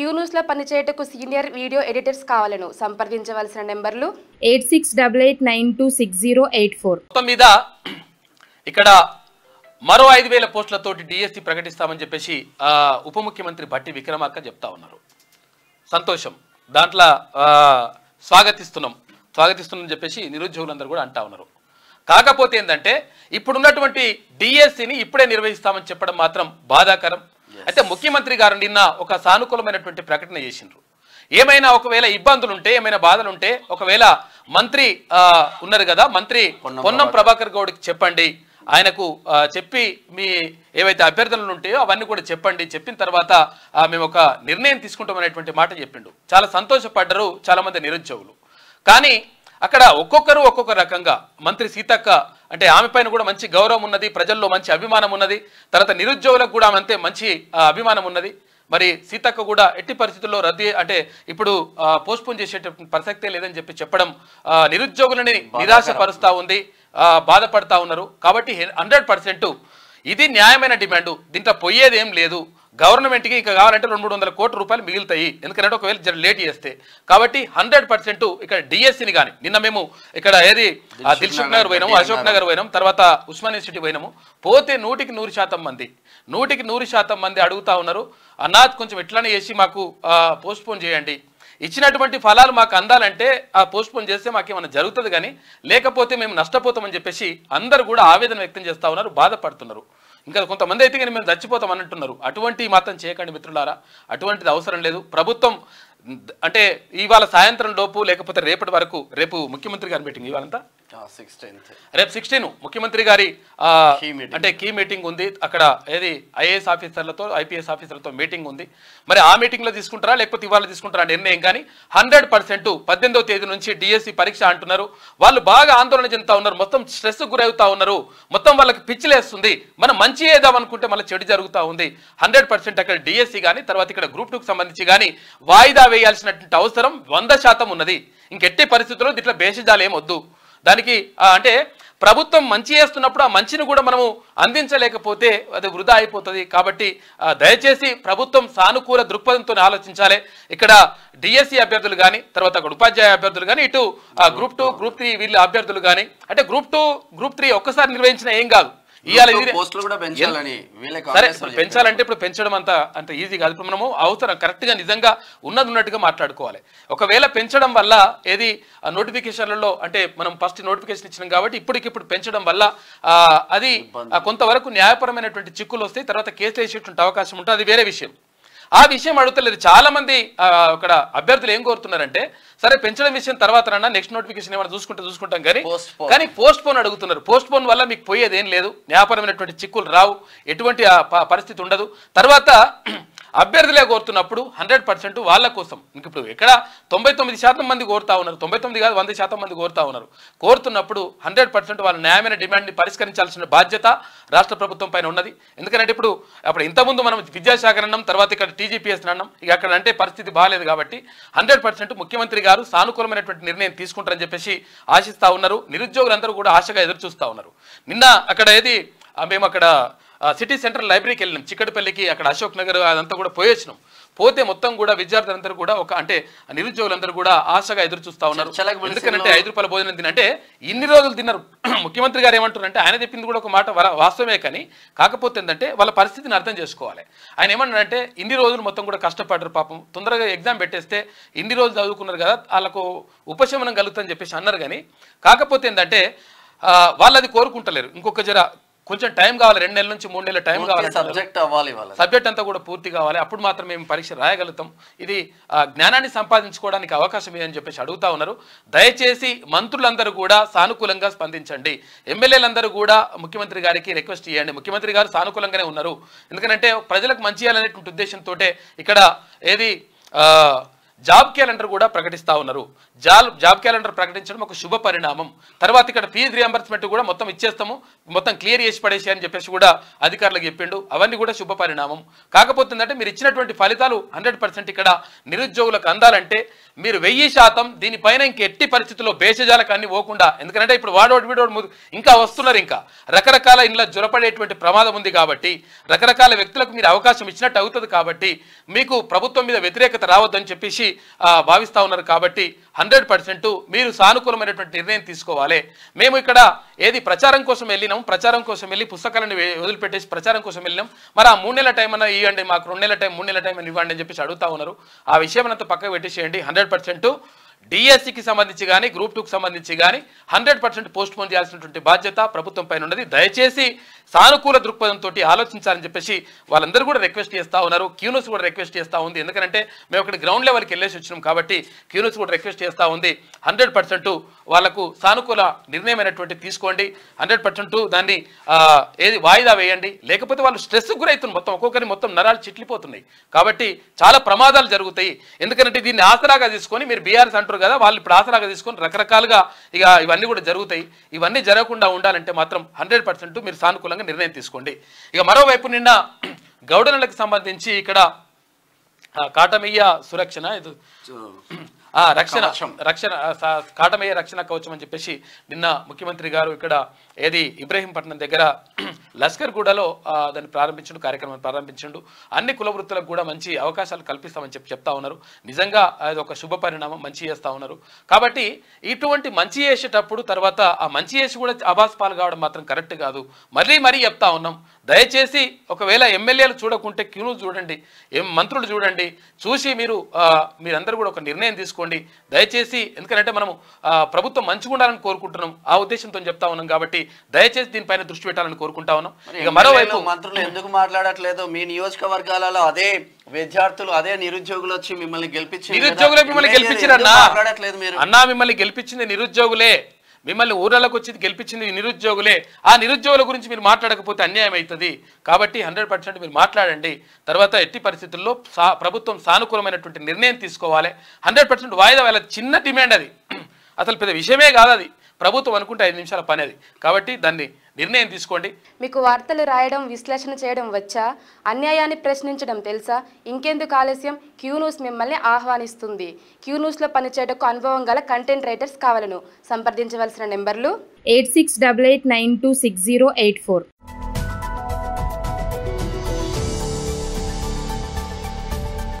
లో పనిచేయటకు senior video editors కావాలను సంప్రదించవలసిన నెంబర్లు eight six double eight nine two six zero eight four మీద ఇక్కడ మరో ఐదు వేల పోస్టులతో డిఎస్సి ప్రకటిస్తామని చెప్పేసి ఉప ముఖ్యమంత్రి భట్టి విక్రమార్క చెప్తా ఉన్నారు సంతోషం దాంట్లో స్వాగతిస్తున్నాం స్వాగతిస్తున్నాం చెప్పేసి నిరుద్యోగులందరూ కూడా అంటా ఉన్నారు కాకపోతే ఏంటంటే ఇప్పుడున్నటువంటి డిఎస్సిని ఇప్పుడే నిర్వహిస్తామని చెప్పడం మాత్రం బాధాకరం అయితే ముఖ్యమంత్రి గారు నిన్న ఒక సానుకూలమైనటువంటి ప్రకటన చేసిండ్రు ఏమైనా ఒకవేళ ఇబ్బందులు ఉంటే ఏమైనా బాధలు ఉంటే ఒకవేళ మంత్రి ఉన్నారు కదా మంత్రి పొన్నం ప్రభాకర్ గౌడ్కి చెప్పండి ఆయనకు చెప్పి మీ ఏవైతే అభ్యర్థనలు ఉంటాయో అవన్నీ కూడా చెప్పండి చెప్పిన తర్వాత మేము ఒక నిర్ణయం అనేటువంటి మాట చెప్పిండు చాలా సంతోషపడ్డరు చాలామంది నిరుద్యోగులు కానీ అక్కడ ఒక్కొక్కరు ఒక్కొక్క రకంగా మంత్రి సీతక్క అంటే ఆమె పైన కూడా మంచి గౌరవం ఉన్నది ప్రజల్లో మంచి అభిమానం ఉన్నది తర్వాత నిరుద్యోగులకు కూడా ఆమె అంతే మంచి అభిమానం ఉన్నది మరి సీతక్క కూడా ఎట్టి పరిస్థితుల్లో రద్దీ అంటే ఇప్పుడు పోస్ట్పోన్ చేసే ప్రసక్తే లేదని చెప్పి చెప్పడం నిరుద్యోగులని నిరాశపరుస్తూ ఉంది బాధపడతా ఉన్నారు కాబట్టి హండ్రెడ్ ఇది న్యాయమైన డిమాండు దీంట్లో పోయేదేం లేదు గవర్నమెంట్కి ఇక కావాలంటే రెండు మూడు వందల కోట్ల రూపాయలు మిగులుతాయి ఎందుకంటే ఒకవేళ జర లేట్ చేస్తే కాబట్టి హండ్రెడ్ పర్సెంట్ ఇక్కడ డిఎస్సిని e కానీ నిన్న మేము ఇక్కడ ఏది దిల్షుక్ నగర్ పోయినాము అశోక్ నగర్ పోయినాము తర్వాత ఉస్మాన్ ఇన్స్టిట్యూట్ పోయినాము పోతే నూటికి నూరు శాతం మంది నూటికి నూరు శాతం మంది అడుగుతా ఉన్నారు అనాథ్ కొంచెం ఎట్లానే చేసి మాకు పోస్ట్పోన్ చేయండి ఇచ్చినటువంటి ఫలాలు మాకు అందాలంటే ఆ పోస్ట్పోన్ చేస్తే మాకు ఏమైనా జరుగుతుంది కానీ లేకపోతే మేము నష్టపోతామని చెప్పేసి అందరు కూడా ఆవేదన వ్యక్తం చేస్తూ ఉన్నారు బాధపడుతున్నారు ఇంకా కొంతమంది అయితే కానీ మేము చచ్చిపోతాం అన్నట్టున్నారు అటువంటి మాత్రం చేయకండి మిత్రులారా అటువంటిది అవసరం లేదు ప్రభుత్వం అంటే ఇవాళ సాయంత్రం లోపు లేకపోతే రేపటి వరకు రేపు ముఖ్యమంత్రి గారి మీటింగ్ ఇవాళంతా రేపు సిక్స్టీన్ ముఖ్యమంత్రి గారి అంటే కీ మీటింగ్ ఉంది అక్కడ ఏది ఐఏఎస్ ఆఫీసర్లతో ఐపీఎస్ ఆఫీసర్లతో మీటింగ్ ఉంది మరి ఆ మీటింగ్ లో తీసుకుంటారా లేకపోతే ఇవాళ తీసుకుంటారా నిర్ణయం కానీ హండ్రెడ్ పర్సెంట్ పద్దెనిమిదవ తేదీ నుంచి డిఎస్సి పరీక్ష అంటున్నారు వాళ్ళు బాగా ఆందోళన చెందుతా ఉన్నారు మొత్తం స్ట్రెస్ గురవుతా ఉన్నారు మొత్తం వాళ్ళకి పిచ్చిలేస్తుంది మనం మంచి ఏదాం అనుకుంటే మళ్ళీ చెడు జరుగుతూ ఉంది హండ్రెడ్ అక్కడ డిఎస్సి కానీ తర్వాత ఇక్కడ గ్రూప్ టూకి సంబంధించి కానీ వాయిదా వేయాల్సినటువంటి అవసరం వంద శాతం ఉన్నది ఇంకెట్టి పరిస్థితుల్లో దీంట్లో భేషజాలు ఏమొద్దు దానికి అంటే ప్రభుత్వం మంచి చేస్తున్నప్పుడు ఆ మంచిని కూడా మనము అందించలేకపోతే అది వృధా అయిపోతుంది కాబట్టి దయచేసి ప్రభుత్వం సానుకూల దృక్పథంతో ఆలోచించాలి ఇక్కడ డిఎస్సి అభ్యర్థులు కానీ తర్వాత అక్కడ ఉపాధ్యాయ అభ్యర్థులు కానీ ఇటు గ్రూప్ టూ గ్రూప్ త్రీ వీళ్ళ అభ్యర్థులు కానీ అంటే గ్రూప్ టూ గ్రూప్ త్రీ ఒక్కసారి నిర్వహించిన ఏం కాదు ఇవాళ సరే పెంచాలంటే ఇప్పుడు పెంచడం అంత అంత ఈజీ కాదు ఇప్పుడు మనము అవసరం కరెక్ట్గా నిజంగా ఉన్నది ఉన్నట్టుగా మాట్లాడుకోవాలి ఒకవేళ పెంచడం వల్ల ఏది నోటిఫికేషన్లలో అంటే మనం ఫస్ట్ నోటిఫికేషన్ ఇచ్చినాం కాబట్టి ఇప్పటికిప్పుడు పెంచడం వల్ల అది కొంతవరకు న్యాయపరమైనటువంటి చిక్కులు వస్తాయి తర్వాత కేసులు వేసేటువంటి అవకాశం ఉంటుంది అది వేరే విషయం ఆ విషయం అడుగుతలేదు చాలా మంది అక్కడ అభ్యర్థులు ఏం కోరుతున్నారంటే సరే పెంచడం విషయం తర్వాత నెక్స్ట్ నోటిఫికేషన్ ఏమైనా చూసుకుంటే చూసుకుంటాం కానీ కానీ పోస్ట్ పోన్ అడుగుతున్నారు పోస్ట్ పోన్ వల్ల మీకు పోయేది ఏం లేదు న్యాయపరమైనటువంటి చిక్కులు రావు ఎటువంటి పరిస్థితి ఉండదు తర్వాత అభ్యర్థులే కోరుతున్నప్పుడు హండ్రెడ్ పర్సెంట్ వాళ్ళ కోసం ఇంక ఇప్పుడు ఎక్కడ తొంభై తొమ్మిది శాతం మంది కోరుతా ఉన్నారు తొంభై తొమ్మిది కాదు వంద శాతం మంది కోరుతా ఉన్నారు కోరుతున్నప్పుడు హండ్రెడ్ పర్సెంట్ వాళ్ళ న్యాయమైన డిమాండ్ని పరిష్కరించాల్సిన బాధ్యత రాష్ట్ర ప్రభుత్వం పైన ఉన్నది ఎందుకంటే ఇప్పుడు అప్పుడు ఇంతకుముందు మనం విద్యాశాఖ అన్నాం తర్వాత ఇక్కడ టీజీపీఎస్ అన్నాం ఇక అక్కడ అంటే పరిస్థితి బాగాలేదు కాబట్టి హండ్రెడ్ పర్సెంట్ ముఖ్యమంత్రి గారు సానుకూలమైనటువంటి నిర్ణయం తీసుకుంటారని చెప్పేసి ఆశిస్తూ ఉన్నారు నిరుద్యోగులందరూ కూడా ఆశగా ఎదురు చూస్తూ ఉన్నారు నిన్న అక్కడ ఏది మేము అక్కడ సిటీ సెంటర్ లైబ్రరీకి వెళ్ళినాం చిక్కడపల్లికి అక్కడ అశోక్ నగర్ అదంతా కూడా పోయొచ్చినాం పోతే మొత్తం కూడా విద్యార్థులందరూ కూడా ఒక అంటే నిరుద్యోగులందరూ కూడా ఆశగా ఎదురు చూస్తా ఉన్నారు ఎందుకంటే ఐదు రూపాయల భోజనం తినంటే ఇన్ని రోజులు తిన్నారు ముఖ్యమంత్రి గారు ఏమంటున్నారంటే ఆయన చెప్పింది కూడా ఒక మాట వాస్తవమే కానీ కాకపోతే ఏంటంటే వాళ్ళ పరిస్థితిని అర్థం చేసుకోవాలి ఆయన ఏమంటారంటే ఇన్ని రోజులు మొత్తం కూడా కష్టపడ్డారు పాపం తొందరగా ఎగ్జామ్ పెట్టేస్తే ఇన్ని రోజులు చదువుకున్నారు కదా వాళ్ళకు ఉపశమనం కలుగుతుందని చెప్పేసి అన్నారు కానీ కాకపోతే ఏంటంటే వాళ్ళు అది కోరుకుంటలేరు ఇంకొక జర కొంచెం టైం కావాలి రెండు నెలల నుంచి మూడు నెలల టైం కావాలి సబ్జెక్ట్ అవ్వాలి సబ్జెక్ట్ అంతా కూడా పూర్తి కావాలి అప్పుడు మాత్రం మేము పరీక్ష రాయగలుగుతాం ఇది జ్ఞానాన్ని సంపాదించుకోవడానికి అవకాశం ఏదని చెప్పేసి అడుగుతా ఉన్నారు దయచేసి మంత్రులందరూ కూడా సానుకూలంగా స్పందించండి ఎమ్మెల్యేలందరూ కూడా ముఖ్యమంత్రి గారికి రిక్వెస్ట్ చేయండి ముఖ్యమంత్రి గారు సానుకూలంగానే ఉన్నారు ఎందుకంటే ప్రజలకు మంచి చేయాలనేటువంటి ఉద్దేశంతో ఇక్కడ ఏది జాబ్ క్యాలెండర్ కూడా ప్రకటిస్తూ ఉన్నారు జాబ్ జాబ్ క్యాలెండర్ ప్రకటించడం ఒక శుభ పరిణామం తర్వాత ఇక్కడ ఫీజ్ రియంబర్స్మెంట్ కూడా మొత్తం ఇచ్చేస్తాము మొత్తం క్లియర్ చేసి పడేసి అని చెప్పేసి కూడా అధికారులకు చెప్పిండు అవన్నీ కూడా శుభ పరిణామం కాకపోతుందంటే మీరు ఇచ్చినటువంటి ఫలితాలు హండ్రెడ్ ఇక్కడ నిరుద్యోగులకు అందాలంటే మీరు వెయ్యి శాతం దీనిపైన ఇంక ఎట్టి పరిస్థితుల్లో భేషజాలకాన్ని పోకుండా ఎందుకంటే ఇప్పుడు వాడోడు వీడోడు ఇంకా వస్తున్నారు ఇంకా రకరకాల ఇంట్లో జ్వరపడేటువంటి ప్రమాదం ఉంది కాబట్టి రకరకాల వ్యక్తులకు మీరు అవకాశం ఇచ్చినట్టు అవుతుంది కాబట్టి మీకు ప్రభుత్వం మీద వ్యతిరేకత రావద్దని చెప్పేసి భావిస్తూ ఉన్నారు కాబట్టి హండ్రెడ్ పర్సెంట్ మీరు సానుకూలమైనటువంటి నిర్ణయం తీసుకోవాలి మేము ఇక్కడ ఏది ప్రచారం కోసం వెళ్ళినాం ప్రచారం కోసం వెళ్ళి పుస్తకాలను వదిలిపెట్టేసి ప్రచారం కోసం వెళ్ళినాం మరి ఆ మూడు నెలల టైం అన్నా ఇవ్వండి మాకు రెండు నెలల టైం మూడు నెలల టైం ఇవ్వండి అని చెప్పేసి అడుగుతా ఉన్నారు ఆ విషయం అంతా పక్కకు పెట్టేసేయండి హండ్రెడ్ పర్సెంట్ డిఎస్సికి సంబంధించి కానీ గ్రూప్ టూకి సంబంధించి కానీ హండ్రెడ్ పర్సెంట్ పోస్ట్ పోన్ చేయాల్సినటువంటి బాధ్యత ప్రభుత్వం పైన ఉన్నది దయచేసి సానుకూల దృక్పథంతో ఆలోచించాలని చెప్పేసి వాళ్ళందరూ కూడా రిక్వెస్ట్ చేస్తూ ఉన్నారు క్యూనోస్ కూడా రిక్వెస్ట్ చేస్తూ ఉంది ఎందుకంటే మేము ఇక్కడ గ్రౌండ్ లెవెల్కి వెళ్ళేసి వచ్చినాం కాబట్టి క్యూనోస్ కూడా రిక్వెస్ట్ చేస్తూ ఉంది హండ్రెడ్ పర్సెంట్ వాళ్ళకు సానుకూల నిర్ణయం తీసుకోండి హండ్రెడ్ పర్సెంట్ దాన్ని ఏది వాయిదా వేయండి లేకపోతే వాళ్ళు స్ట్రెస్ గురవుతుంది మొత్తం ఒక్కొక్కరి మొత్తం నరాలు చిట్లిపోతున్నాయి కాబట్టి చాలా ప్రమాదాలు జరుగుతాయి ఎందుకంటే దీన్ని ఆసరాగా తీసుకొని మీరు బీఆర్ఎస్ అంటారు కదా వాళ్ళు ఇప్పుడు ఆసరాగా తీసుకొని రకరకాలుగా ఇక ఇవన్నీ కూడా జరుగుతాయి ఇవన్నీ జరగకుండా ఉండాలంటే మాత్రం హండ్రెడ్ మీరు సానుకూలంగా సందర్భంగా నిర్ణయం తీసుకోండి ఇక మరోవైపు నిన్న గౌడనలకు సంబంధించి ఇక్కడ కాటమయ్య సురక్షణ ఇది రక్షణ రక్షణ కాటమయ్య రక్షణ కవచం అని చెప్పేసి నిన్న ముఖ్యమంత్రి గారు ఇక్కడ ఏది ఇబ్రహీంపట్నం దగ్గర లస్కర్ గూడలో దాన్ని ప్రారంభించండు కార్యక్రమాన్ని ప్రారంభించండు అన్ని కుల వృత్తులకు కూడా మంచి అవకాశాలు కల్పిస్తామని చెప్పి చెప్తా ఉన్నారు నిజంగా అది ఒక శుభ పరిణామం మంచి చేస్తూ ఉన్నారు కాబట్టి ఇటువంటి మంచి చేసేటప్పుడు తర్వాత ఆ మంచి చేసి కూడా పాలు కావడం మాత్రం కరెక్ట్ కాదు మళ్ళీ మరీ చెప్తా ఉన్నాం దయచేసి ఒకవేళ ఎమ్మెల్యేలు చూడకుంటే క్యూలు చూడండి ఏం మంత్రులు చూడండి చూసి మీరు మీరందరూ కూడా ఒక నిర్ణయం తీసుకోండి దయచేసి ఎందుకంటే మనము ప్రభుత్వం మంచిగా ఉండాలని కోరుకుంటున్నాం ఆ ఉద్దేశంతో చెప్తా ఉన్నాం కాబట్టి దయచేసి దీనిపైన దృష్టి పెట్టాలని కోరుకుంటా ఉన్నాం చెప్తున్నాను ఇక మరోవైపు మంత్రులు ఎందుకు మాట్లాడట్లేదు మీ నియోజకవర్గాలలో అదే విద్యార్థులు అదే నిరుద్యోగులు వచ్చి మిమ్మల్ని గెలిపించి నిరుద్యోగులు మిమ్మల్ని గెలిపించారన్నా మాట్లాడట్లేదు మీరు అన్నా మిమ్మల్ని గెలిపించింది నిరుద్యోగులే మిమ్మల్ని ఊర్లకు వచ్చి గెలిపించింది నిరుద్యోగులే ఆ నిరుద్యోగుల గురించి మీరు మాట్లాడకపోతే అన్యాయం అవుతుంది కాబట్టి హండ్రెడ్ పర్సెంట్ మీరు మాట్లాడండి తర్వాత ఎట్టి పరిస్థితుల్లో ప్రభుత్వం సానుకూలమైనటువంటి నిర్ణయం తీసుకోవాలి హండ్రెడ్ పర్సెంట్ వాయిదా చిన్న డిమాండ్ అది అసలు పెద్ద విషయమే కాదు అది ప్రభుత్వం అనుకుంటే ఐదు నిమిషాల పని అది కాబట్టి దాన్ని నిర్ణయం తీసుకోండి మీకు వార్తలు రాయడం విశ్లేషణ చేయడం వచ్చా అన్యాయాన్ని ప్రశ్నించడం తెలుసా ఇంకెందుకు ఆలస్యం క్యూ న్యూస్ మిమ్మల్ని ఆహ్వానిస్తుంది క్యూ లో పనిచేయటకు అనుభవం గల కంటెంట్ రైటర్స్ కావాలను సంప్రదించవలసిన నెంబర్లు eight six double eight nine two six zero eight four